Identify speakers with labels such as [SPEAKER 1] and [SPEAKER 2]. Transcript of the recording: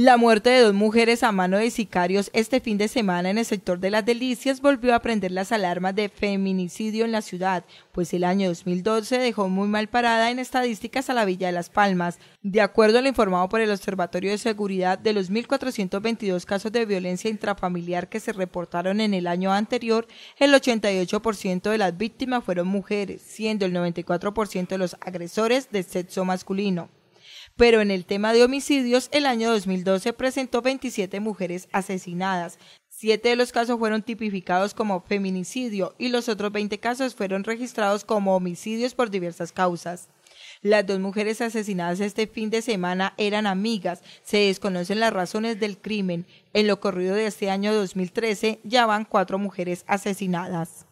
[SPEAKER 1] La muerte de dos mujeres a mano de sicarios este fin de semana en el sector de las delicias volvió a prender las alarmas de feminicidio en la ciudad, pues el año 2012 dejó muy mal parada en estadísticas a la Villa de Las Palmas. De acuerdo a lo informado por el Observatorio de Seguridad, de los 1.422 casos de violencia intrafamiliar que se reportaron en el año anterior, el 88% de las víctimas fueron mujeres, siendo el 94% de los agresores de sexo masculino pero en el tema de homicidios, el año 2012 presentó 27 mujeres asesinadas. Siete de los casos fueron tipificados como feminicidio y los otros 20 casos fueron registrados como homicidios por diversas causas. Las dos mujeres asesinadas este fin de semana eran amigas. Se desconocen las razones del crimen. En lo corrido de este año 2013 ya van cuatro mujeres asesinadas.